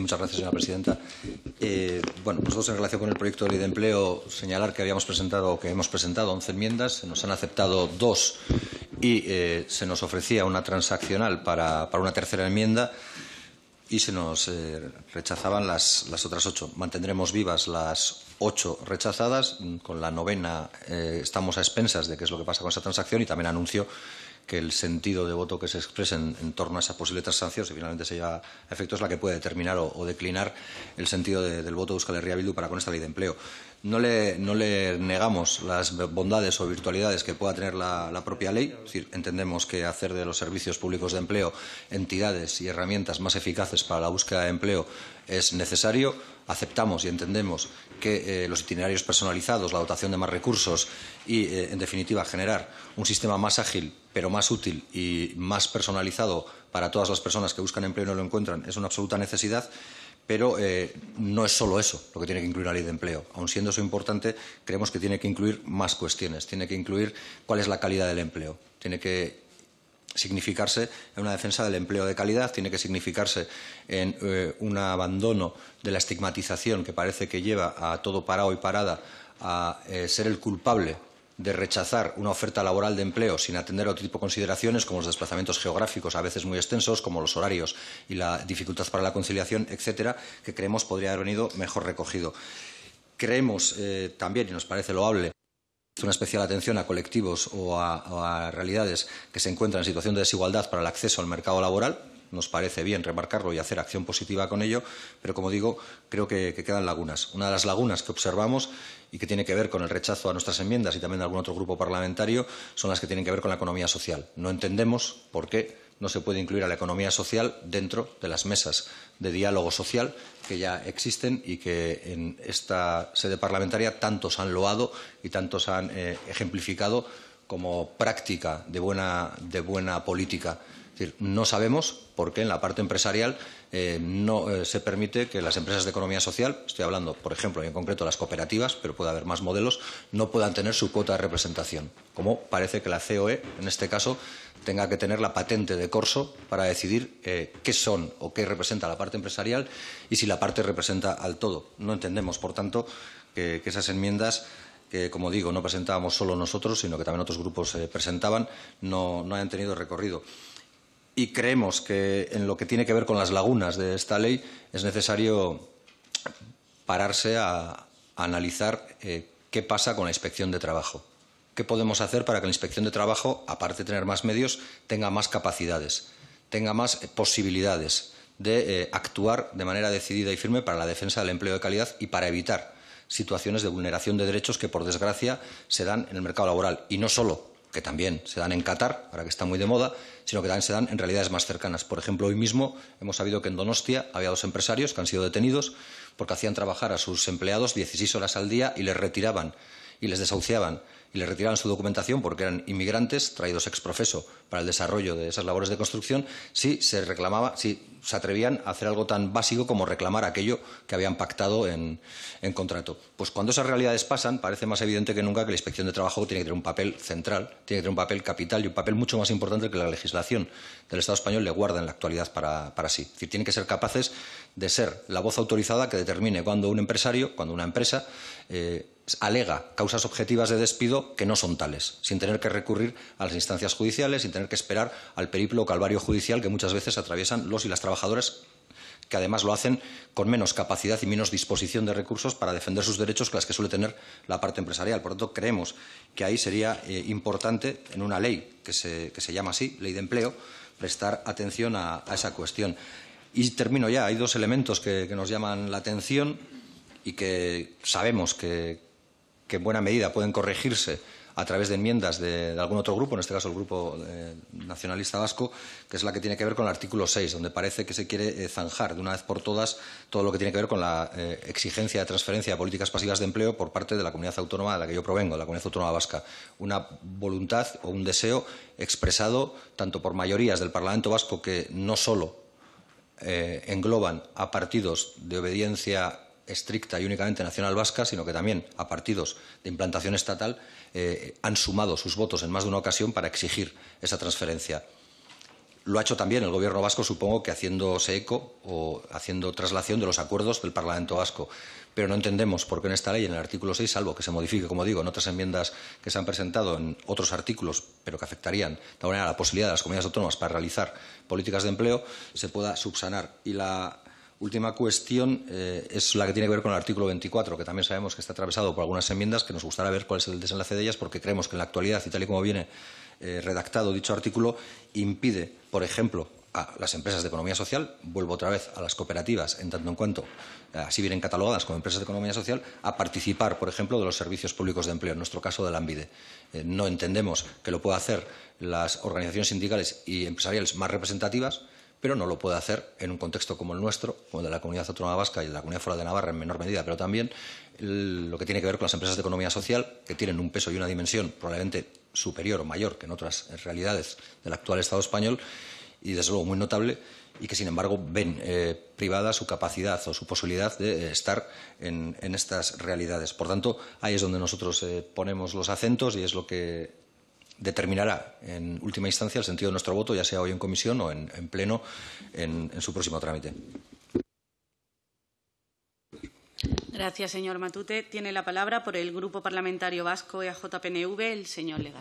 muchas gracias, señora presidenta. Eh, bueno, pues en relación con el proyecto de ley de empleo, señalar que habíamos presentado que hemos presentado 11 enmiendas, se nos han aceptado dos y eh, se nos ofrecía una transaccional para, una tercera enmienda y se nos eh, rechazaban las, las, otras ocho. Mantendremos vivas las ocho rechazadas. Con la novena estamos a expensas de qué es lo que pasa con esa transacción y también anuncio que el sentido de voto que se exprese en, torno a esa posible transacción, si finalmente se lleva a efecto, es la que puede determinar o, declinar el sentido del voto de Euskal Herria Bildu para con esta ley de empleo. No le, negamos las bondades o virtualidades que pueda tener la, la propia ley. Es decir, entendemos que hacer de los servicios públicos de empleo entidades y herramientas más eficaces para la búsqueda de empleo es necesario aceptamos y entendemos que eh, los itinerarios personalizados, la dotación de más recursos y, eh, en definitiva, generar un sistema más ágil, pero más útil y más personalizado para todas las personas que buscan empleo y no lo encuentran es una absoluta necesidad. Pero eh, no es solo eso lo que tiene que incluir la ley de empleo. Aun siendo eso importante, creemos que tiene que incluir más cuestiones. Tiene que incluir cuál es la calidad del empleo. Tiene que significarse en una defensa del empleo de calidad, tiene que significarse en eh, un abandono de la estigmatización que parece que lleva a todo parado y parada a eh, ser el culpable de rechazar una oferta laboral de empleo sin atender a otro tipo de consideraciones como los desplazamientos geográficos, a veces muy extensos, como los horarios y la dificultad para la conciliación, etcétera, que creemos podría haber venido mejor recogido. Creemos eh, también, y nos parece loable, una especial atención a colectivos o a, realidades que se encuentran en situación de desigualdad para el acceso al mercado laboral. Nos parece bien remarcarlo y hacer acción positiva con ello, pero como digo, creo que quedan lagunas. Una de las lagunas que observamos y que tiene que ver con el rechazo a nuestras enmiendas y también de algún otro grupo parlamentario son las que tienen que ver con la economía social. No entendemos por qué no se puede incluir a la economía social dentro de las mesas de diálogo social que ya existen y que en esta sede parlamentaria tantos han loado y tantos han eh, ejemplificado como práctica de buena política no sabemos por qué en la parte empresarial eh, no eh, se permite que las empresas de economía social, estoy hablando, por ejemplo, y en concreto las cooperativas, pero puede haber más modelos, no puedan tener su cuota de representación. Como parece que la COE, en este caso, tenga que tener la patente de corso para decidir eh, qué son o qué representa la parte empresarial y si la parte representa al todo. No entendemos, por tanto, que, esas enmiendas que, como digo, no presentábamos solo nosotros, sino que también otros grupos presentaban, no hayan tenido recorrido y creemos que en lo que tiene que ver con las lagunas de esta ley es necesario pararse a, analizar eh, qué pasa con la inspección de trabajo. ¿Qué podemos hacer para que la inspección de trabajo, aparte de tener más medios, tenga más capacidades, tenga más eh, posibilidades de eh, actuar de manera decidida y firme para la defensa del empleo de calidad y para evitar situaciones de vulneración de derechos que, por desgracia, se dan en el mercado laboral? Y no solo que también se dan en Qatar, ahora que está muy de moda, sino que también se dan en realidades más cercanas. Por ejemplo, hoy mismo hemos sabido que en Donostia había dos empresarios que han sido detenidos porque hacían trabajar a sus empleados 16 horas al día y les retiraban y les desahuciaban y les retiraban su documentación porque eran inmigrantes traídos profeso para el desarrollo de esas labores de construcción, si se reclamaba, si se atrevían a hacer algo tan básico como reclamar aquello que habían pactado en, contrato. Pues cuando esas realidades pasan, parece más evidente que nunca que la inspección de trabajo tiene que tener un papel central, tiene que tener un papel capital y un papel mucho más importante que la legislación del Estado español le guarda en la actualidad para, sí. Es decir, tienen que ser capaces de ser la voz autorizada que determine cuando un empresario, cuando una empresa, eh, alega causas objetivas de despido que no son tales, sin tener que recurrir a las instancias judiciales, sin tener que esperar al periplo calvario judicial que muchas veces atraviesan los y las trabajadoras que además lo hacen con menos capacidad y menos disposición de recursos para defender sus derechos que las que suele tener la parte empresarial. Por lo tanto, creemos que ahí sería eh, importante, en una ley que se, llama así, ley de empleo, prestar atención a, esa cuestión. Y termino ya. Hay dos elementos que, nos llaman la atención y que sabemos que, que en buena medida pueden corregirse a través de enmiendas de, algún otro grupo, en este caso el Grupo eh, Nacionalista Vasco, que es la que tiene que ver con el artículo 6, donde parece que se quiere eh, zanjar de una vez por todas todo lo que tiene que ver con la eh, exigencia de transferencia de políticas pasivas de empleo por parte de la comunidad autónoma de la que yo provengo, la comunidad autónoma vasca. Una voluntad o un deseo expresado tanto por mayorías del Parlamento vasco que no solo engloban a partidos de obediencia estricta y únicamente nacional vasca, sino que también a partidos de implantación estatal eh, han sumado sus votos en más de una ocasión para exigir esa transferencia. Lo ha hecho también el Gobierno vasco, supongo que haciéndose eco o haciendo traslación de los acuerdos del Parlamento vasco. Pero no entendemos por qué en esta ley, en el artículo 6, salvo que se modifique, como digo, en otras enmiendas que se han presentado en otros artículos, pero que afectarían de alguna manera la posibilidad de las comunidades autónomas para realizar políticas de empleo, se pueda subsanar. Y la Última cuestión eh, es la que tiene que ver con el artículo 24, que también sabemos que está atravesado por algunas enmiendas, que nos gustaría ver cuál es el desenlace de ellas, porque creemos que en la actualidad, y tal y como viene eh, redactado dicho artículo, impide, por ejemplo, a las empresas de economía social, vuelvo otra vez a las cooperativas, en tanto en cuanto eh, así vienen catalogadas como empresas de economía social, a participar, por ejemplo, de los servicios públicos de empleo, en nuestro caso de la no entendemos que lo puedan hacer las organizaciones sindicales y empresariales más representativas, pero no lo puede hacer en un contexto como el nuestro, como el de la comunidad autónoma vasca y de la comunidad fuera de Navarra en menor medida, pero también lo que tiene que ver con las empresas de economía social, que tienen un peso y una dimensión probablemente superior o mayor que en otras realidades del actual Estado español y desde luego muy notable y que sin embargo ven eh, privada su capacidad o su posibilidad de eh, estar en, estas realidades. Por tanto, ahí es donde nosotros eh, ponemos los acentos y es lo que determinará en última instancia el sentido de nuestro voto, ya sea hoy en comisión o en, pleno, en, su próximo trámite. Gracias, señor Matute. Tiene la palabra por el Grupo Parlamentario Vasco EAJPNV el señor Legal.